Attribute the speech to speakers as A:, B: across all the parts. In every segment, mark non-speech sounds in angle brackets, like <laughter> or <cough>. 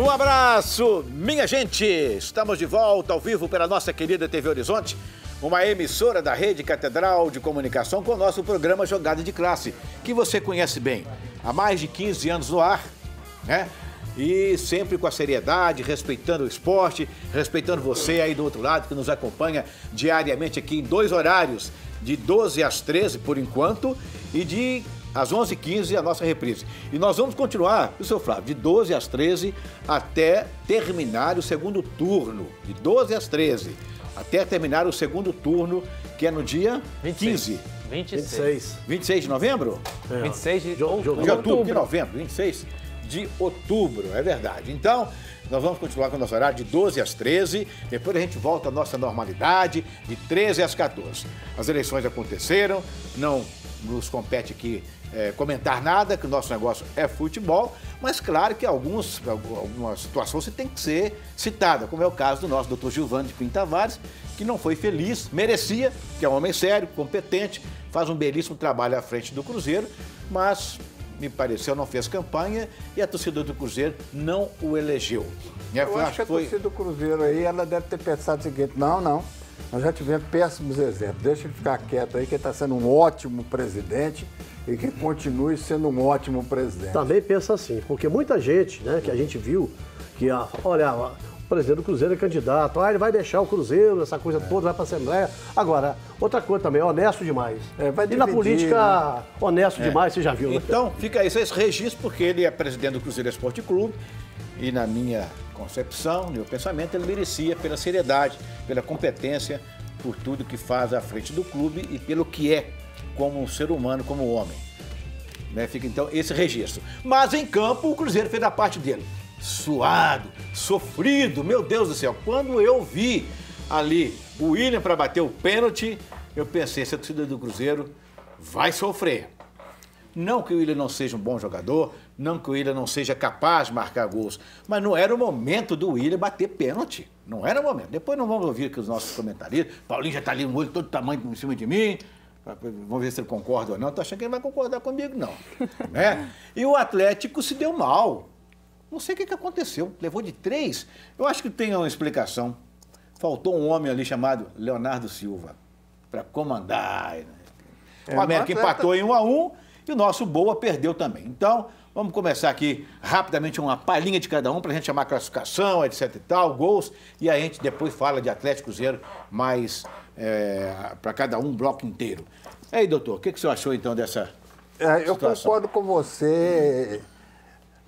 A: Um abraço, minha gente! Estamos de volta ao vivo pela nossa querida TV Horizonte, uma emissora da Rede Catedral de Comunicação com o nosso programa Jogada de Classe, que você conhece bem. Há mais de 15 anos no ar, né? E sempre com a seriedade, respeitando o esporte, respeitando você aí do outro lado que nos acompanha diariamente aqui em dois horários, de 12 às 13 por enquanto e de às 11h15, a nossa reprise. E nós vamos continuar, o seu Flávio, de 12 às 13 até terminar o segundo turno. De 12 às 13 até terminar o segundo turno, que é no dia 26. 15.
B: 26.
A: 26 de novembro? É. 26
C: de, outubro. de outubro. De outubro, de
A: novembro, 26 de outubro, é verdade. Então, nós vamos continuar com o nosso horário de 12 às 13, depois a gente volta à nossa normalidade de 13 às 14. As eleições aconteceram, não nos compete aqui é, comentar nada, que o nosso negócio é futebol, mas claro que alguns, alguma situação você tem que ser citada, como é o caso do nosso doutor Gilvando de Pinto Tavares, que não foi feliz, merecia, que é um homem sério, competente, faz um belíssimo trabalho à frente do Cruzeiro, mas me pareceu, não fez campanha e a torcida do Cruzeiro não o elegeu.
D: Eu é, acho que a torcida do Cruzeiro aí, ela deve ter pensado o seguinte, não, não, nós já tivemos péssimos exemplos. Deixa ele ficar quieto aí, que ele está sendo um ótimo presidente
C: e que continue sendo um ótimo presidente. Também pensa assim, porque muita gente, né, que a gente viu, que a, ah, olha, o presidente do Cruzeiro é candidato, ah, ele vai deixar o Cruzeiro, essa coisa é. toda, vai para a Assembleia. Agora, outra coisa também, honesto demais. É, vai dividir, e na política, né? honesto é. demais, você já viu. Né? Então,
A: né? fica aí, vocês registram, porque ele é presidente do Cruzeiro Esporte Clube e na minha concepção, meu pensamento, ele merecia pela seriedade, pela competência, por tudo que faz à frente do clube e pelo que é como um ser humano, como homem. Né? Fica então esse registro. Mas em campo o Cruzeiro fez a parte dele. Suado, sofrido, meu Deus do céu. Quando eu vi ali o William para bater o pênalti, eu pensei, essa torcida do Cruzeiro vai sofrer. Não que o Willian não seja um bom jogador, não que o Willian não seja capaz de marcar gols, mas não era o momento do Willian bater pênalti. Não era o momento. Depois não vamos ouvir que os nossos comentaristas. Paulinho já está ali no olho todo tamanho em cima de mim. Vamos ver se ele concorda ou não. Estou achando que ele vai concordar comigo, não. <laughs> né? E o Atlético se deu mal. Não sei o que, que aconteceu. Levou de três. Eu acho que tem uma explicação. Faltou um homem ali chamado Leonardo Silva para comandar.
B: É, o América é, empatou tá- em um a
A: um, e o nosso Boa perdeu também. Então, vamos começar aqui rapidamente uma palhinha de cada um para a gente chamar a classificação, etc e tal, gols. E a gente depois fala de Atlético zero mais é, eh, para cada um, bloco inteiro. E aí, doutor, o que, que o senhor achou então dessa.
D: É, eu situação? concordo com você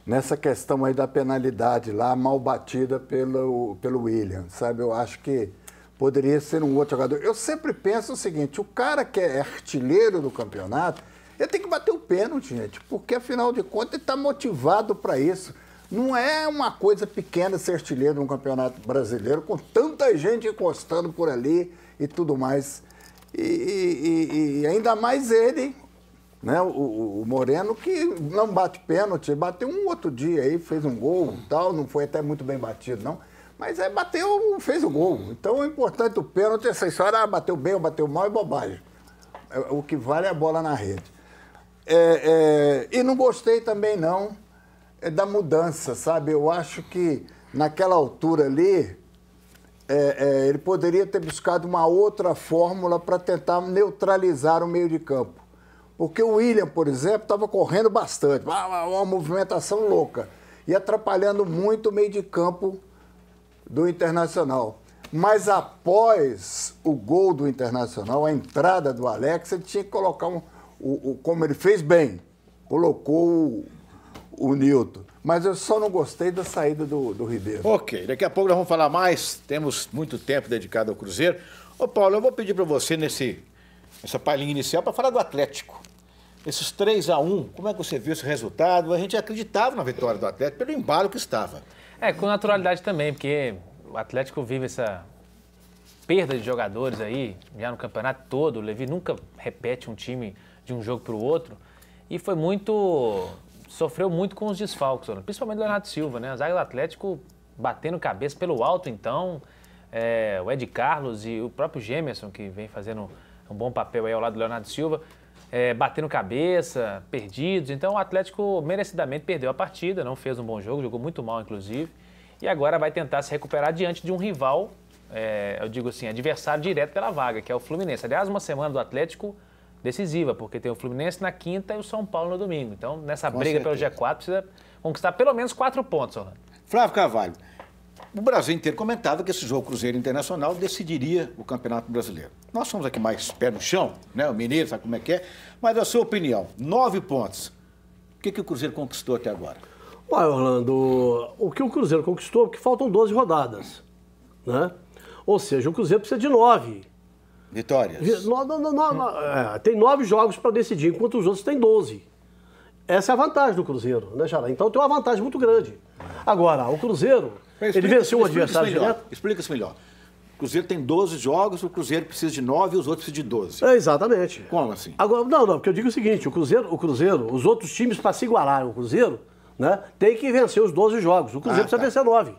D: nessa questão aí da penalidade lá, mal batida pelo, pelo William, sabe? Eu acho que poderia ser um outro jogador. Eu sempre penso o seguinte: o cara que é artilheiro do campeonato, ele tem que bater o pênalti, gente, porque afinal de contas ele está motivado para isso. Não é uma coisa pequena ser artilheiro campeonato brasileiro, com tanta gente encostando por ali e tudo mais. E, e, e ainda mais ele, né, o, o, Moreno, que não bate pênalti, bateu um outro dia aí, fez um gol tal, não foi até muito bem batido, não. Mas é bateu, fez o gol. Então é importante o pênalti, essa história, ah, bateu bem ou bateu mal é bobagem. É, o que vale é a bola na rede. É, é, e não gostei também, não, é da mudança, sabe? Eu acho que naquela altura ali, é, é ele poderia ter buscado uma outra fórmula para tentar neutralizar o meio de campo. Porque o William, por exemplo, estava correndo bastante, ah, ah, uma movimentação louca, e atrapalhando muito o meio de campo do Internacional. Mas após o gol do Internacional, a entrada do Alex, ele tinha que colocar um, o, o, como ele fez bem, colocou o, o Newton. Mas eu só não gostei da saída do, do Ribeiro. Ok, daqui a pouco nós vamos falar mais. Temos muito tempo dedicado ao Cruzeiro.
A: Ô Paulo, eu vou pedir para você nesse, nessa palhinha inicial para falar do Atlético. Esses 3 a 1 como é que você viu esse resultado? A gente acreditava na vitória do Atlético pelo embalo que estava.
B: É, com naturalidade também, porque o Atlético vive essa perda de jogadores aí, já no campeonato todo. O Levi nunca repete um time de um jogo para o outro. E foi muito. sofreu muito com os desfalques, principalmente o Leonardo Silva, né? A zaga do Atlético batendo cabeça pelo alto, então. É, o Ed Carlos e o próprio Gemerson, que vem fazendo um bom papel aí ao lado do Leonardo Silva, é, batendo cabeça, perdidos. Então o Atlético merecidamente perdeu a partida, não fez um bom jogo, jogou muito mal, inclusive. E agora vai tentar se recuperar diante de um rival é, eu digo assim, adversário direto pela vaga, que é o Fluminense. Aliás, uma semana do Atlético decisiva, porque tem o Fluminense na quinta e o São Paulo no domingo. Então, nessa Com briga certeza. pelo G4, precisa conquistar pelo menos quatro pontos, Orlando.
A: Flávio Carvalho, o Brasil inteiro comentava que esse jogo Cruzeiro Internacional decidiria o Campeonato Brasileiro. Nós somos aqui mais pé no chão, né? O Mineiro sabe como é que é. Mas a sua opinião, nove
C: pontos. O que, que o Cruzeiro conquistou até agora? Uai, Orlando, o que o Cruzeiro conquistou, porque faltam 12 rodadas, né? Ou seja, o Cruzeiro precisa de nove. Vitórias. No, no, no, é, tem nove jogos para decidir, enquanto os outros têm doze. Essa é a vantagem do Cruzeiro, né, Xará? Então tem uma vantagem muito grande. Agora, o Cruzeiro, explica, ele venceu um adversário melhor, direto.
A: Explica isso melhor. O Cruzeiro tem 12 jogos, o Cruzeiro precisa de 9 e os outros precisam de 12.
C: É, exatamente. Como assim? Agora, não, não, porque eu digo o seguinte, o Cruzeiro, o Cruzeiro, os outros times para se igualar o Cruzeiro, né, tem que vencer os 12 jogos. O Cruzeiro ah, precisa tá. vencer 9.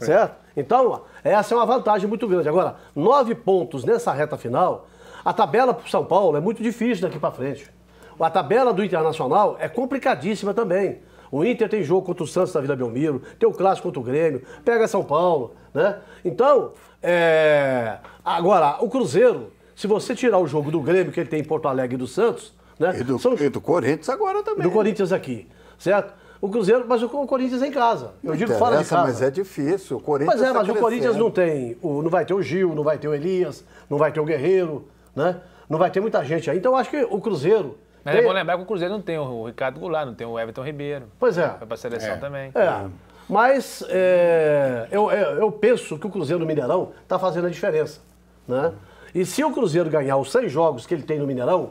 C: Certo? Então, essa é uma vantagem muito grande. Agora, nove pontos nessa reta final, a tabela para o São Paulo é muito difícil daqui para frente. A tabela do Internacional é complicadíssima também. O Inter tem jogo contra o Santos da Vila Belmiro, tem o Clássico contra o Grêmio, pega São Paulo, né? Então, é... agora, o Cruzeiro, se você tirar o jogo do Grêmio que ele tem em Porto Alegre e do Santos, né? E do, São... e do Corinthians agora também. Do né? Corinthians aqui, certo? o Cruzeiro, mas o, Corinthians é em casa. Eu não digo fora de casa. Mas é
D: difícil. O Corinthians mas é, tá mas o Corinthians não
C: tem. O, não vai ter o Gil, não vai ter o Elias, não vai ter o Guerreiro, né? Não vai ter muita gente aí. Então eu acho que o Cruzeiro. Mas é tem... é bom
B: lembrar que o Cruzeiro não tem o Ricardo Goulart, não tem o Everton Ribeiro. Pois é. Para pra seleção é. também. É.
C: Mas é, eu, é, eu penso que o Cruzeiro no Mineirão está fazendo a diferença. Né? E se o Cruzeiro ganhar os seis jogos que ele tem no Mineirão,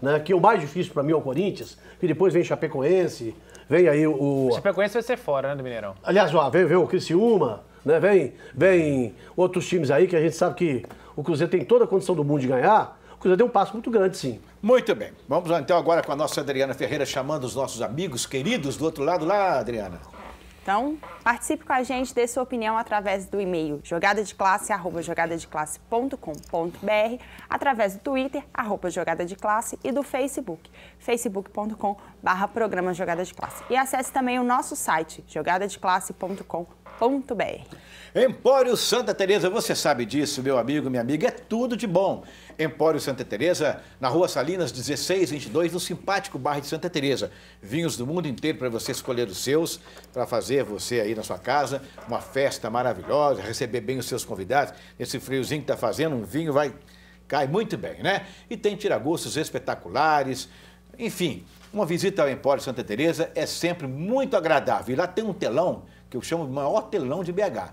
C: né, que o mais difícil para mim é o Corinthians, que depois vem Chapecoense, Vem aí o. O
B: Chapecoense vai ser fora, né, do Mineirão?
C: Aliás, ó, vem, vem o Criciúma, né? Vem, vem outros times aí que a gente sabe que o Cruzeiro tem toda a condição do mundo de ganhar. O Cruzeiro deu um passo muito grande, sim. Muito bem. Vamos então agora com a nossa Adriana
A: Ferreira chamando os nossos amigos queridos do outro lado lá, Adriana.
C: Então, participe com a gente, dê sua opinião através do e-mail classe.com.br, através do Twitter arroba Jogada de Classe e do Facebook facebook.com Programa Jogada de Classe. E acesse também o nosso site jogadadeclasse.com.br
A: Empório Santa Teresa, você sabe disso, meu amigo, minha amiga, é tudo de bom. Empório Santa Teresa, na Rua Salinas 1622, no simpático bairro de Santa Teresa. Vinhos do mundo inteiro para você escolher os seus, para fazer fazer você aí na sua casa uma festa maravilhosa, receber bem os seus convidados. Nesse friozinho que está fazendo, um vinho vai cai muito bem, né? E tem tiragostos espetaculares. Enfim, uma visita ao Empório Santa Teresa é sempre muito agradável. E lá tem um telão que eu chamo de maior telão de BH.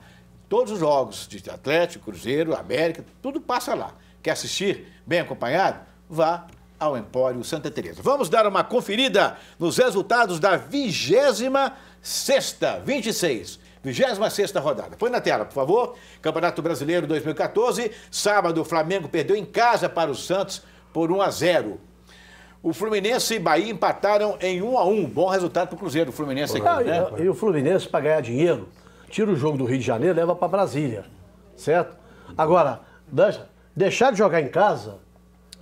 A: Todos os jogos de Atlético, Cruzeiro, América, tudo passa lá. Quer assistir bem acompanhado? Vá ao Empório Santa Teresa. Vamos dar uma conferida nos resultados da vigésima 20 sexta, 26. 26 rodada. Põe na tela, por favor. Campeonato Brasileiro 2014. Sábado, o Flamengo perdeu em casa para o Santos por 1 a 0. O Fluminense e Bahia empataram em 1 a 1. Bom resultado para o Cruzeiro, o Fluminense aqui, ah, né?
C: E, o Fluminense, para ganhar dinheiro, tira o jogo do Rio de Janeiro leva para Brasília, certo? Agora, deixar de jogar em casa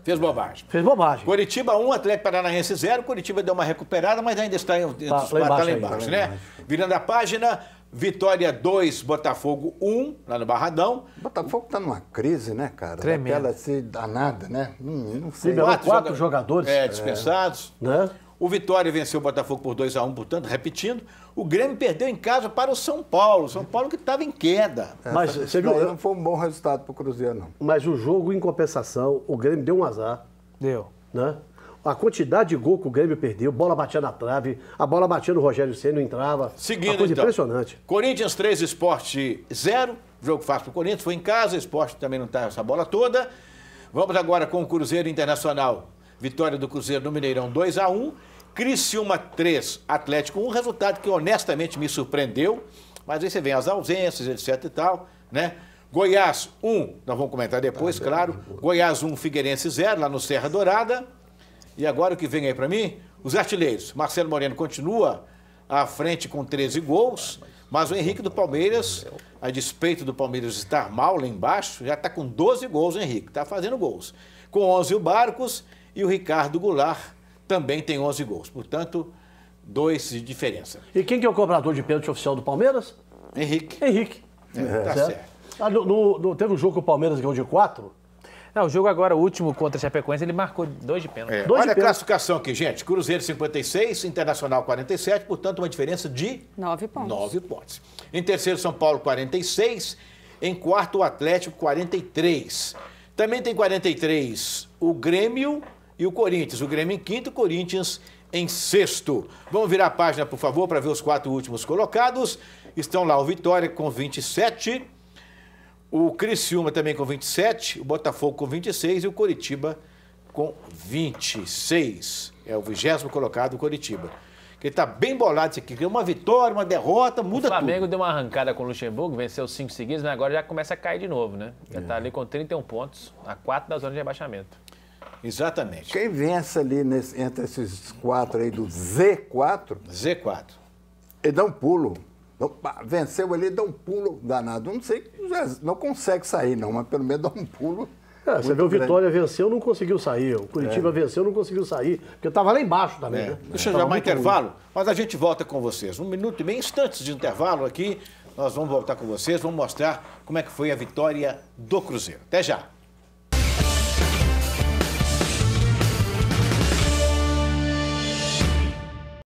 C: Fez bobagem. Fez bobagem. Curitiba 1, Atlético Paranaense 0. Curitiba
A: deu uma recuperada, mas ainda está, em, tá, tá lá embaixo, né? lá embaixo aí, né? Embaixo. Virando a página, Vitória 2, Botafogo 1, lá no Barradão. O Botafogo está numa crise, né, cara? Tremenda. Aquela
D: se danada, né? Não, não sei. Liberou quatro, quatro jogadores. É, dispensados.
A: É. Né? O Vitória venceu o Botafogo por 2 a 1 portanto, repetindo. O Grêmio perdeu em casa para o São Paulo. São Paulo que estava em queda. É, mas você viu, não
C: foi um bom resultado para o Cruzeiro, não. Mas o jogo, em compensação, o Grêmio deu um azar. Deu. Né? A quantidade de gol que o Grêmio perdeu, bola batia na trave, a bola batia no Rogério Senna, não entrava. Seguindo, Uma coisa então, impressionante.
A: Corinthians 3, Esporte 0. Jogo fácil para o Corinthians, foi em casa, o Esporte também não está essa bola toda. Vamos agora com o Cruzeiro Internacional. Vitória do Cruzeiro no Mineirão 2 a 1 Criciúma 3, Atlético 1. Resultado que honestamente me surpreendeu. Mas aí você vem as ausências, etc e tal, né? Goiás 1, nós vamos comentar depois, ah, claro. É Goiás 1, Figueirense 0, lá no Serra Dourada. E agora o que vem aí para mim? Os artilheiros. Marcelo Moreno continua à frente com 13 gols, mas o Henrique do Palmeiras, a despeito do Palmeiras estar mal lá embaixo, já está com 12 gols, Henrique. Está fazendo gols. Com 11 o Barcos e o Ricardo Goulart também tem 11
C: gols. Portanto, dois de diferença. E quem que é o cobrador de pênalti oficial do Palmeiras? Henrique. Henrique. É, é tá certo. certo. Ah, no, no, teve um jogo que o Palmeiras ganhou de quatro?
B: Não, é, o jogo agora, o último contra a Chapecoense, ele marcou dois de pênalti. É. Dois Olha a pênalti.
A: classificação aqui, gente. Cruzeiro 56, Internacional 47, portanto, uma diferença de... Nove pontos. Nove pontos. Em terceiro, São Paulo 46. Em quarto, o Atlético 43. Também tem 43 o Grêmio, e o Corinthians. O Grêmio em quinto, o Corinthians em sexto. Vamos virar a página, por favor, para ver os quatro últimos colocados. Estão lá o Vitória com 27, o Criciúma também com 27, o Botafogo com 26 e o Coritiba com 26. É o vigésimo colocado, o Coritiba. Ele está bem bolado isso aqui. É uma vitória, uma derrota, muda tudo. O Flamengo tudo.
B: deu uma arrancada com o Luxemburgo, venceu cinco seguidos, mas agora já começa a cair de novo, né? Já está é. ali com 31 pontos, a quatro da zona de rebaixamento.
D: Exatamente. Quem vence ali nesse, entre esses quatro aí do Z4. Z4. Ele dá um pulo. Venceu ali, dá um pulo danado. Não sei, não consegue sair, não, mas pelo menos dá um pulo.
C: É, você viu, o Vitória venceu, não conseguiu sair. O Curitiba é. venceu, não conseguiu sair. Porque estava lá embaixo também. É. Né? Deixa eu já um intervalo,
A: ruim. mas a gente volta com vocês. Um minuto e meio, instantes de intervalo aqui. Nós vamos voltar com vocês, vamos mostrar como é que foi a vitória do Cruzeiro. Até já!